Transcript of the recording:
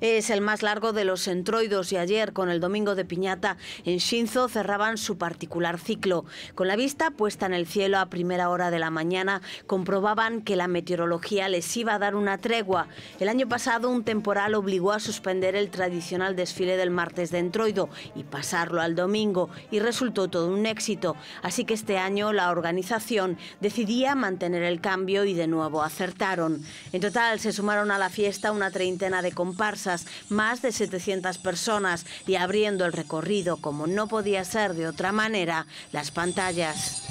Es el más largo de los entroidos y ayer, con el Domingo de Piñata en Shinzo, cerraban su particular ciclo. Con la vista puesta en el cielo a primera hora de la mañana, comprobaban que la meteorología les iba a dar una tregua. El año pasado, un temporal obligó a suspender el tradicional desfile del martes de entroido y pasarlo al domingo, y resultó todo un éxito. Así que este año la organización decidía mantener el cambio y de nuevo acertaron. En total, se sumaron a la fiesta una treintena de comparsas más de 700 personas y abriendo el recorrido, como no podía ser de otra manera, las pantallas.